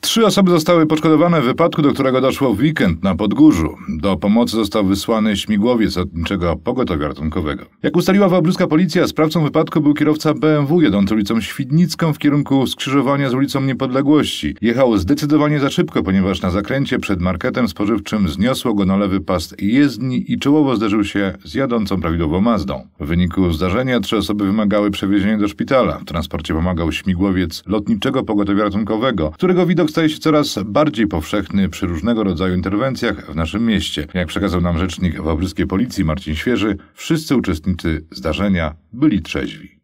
Trzy osoby zostały poszkodowane w wypadku, do którego doszło w weekend na Podgórzu. Do pomocy został wysłany śmigłowiec lotniczego pogotowia ratunkowego. Jak ustaliła wałbrzyska policja, sprawcą wypadku był kierowca BMW jadący ulicą Świdnicką w kierunku skrzyżowania z ulicą Niepodległości. Jechał zdecydowanie za szybko, ponieważ na zakręcie przed marketem spożywczym zniosło go na lewy past jezdni i czołowo zderzył się z jadącą prawidłową Mazdą. W wyniku zdarzenia trzy osoby wymagały przewiezienia do szpitala. W transporcie pomagał śmigłowiec lotniczego pogotowia ratunkowego, którego widok Dialog staje się coraz bardziej powszechny przy różnego rodzaju interwencjach w naszym mieście. Jak przekazał nam rzecznik wałbrzyskiej policji Marcin Świeży, wszyscy uczestnicy zdarzenia byli trzeźwi.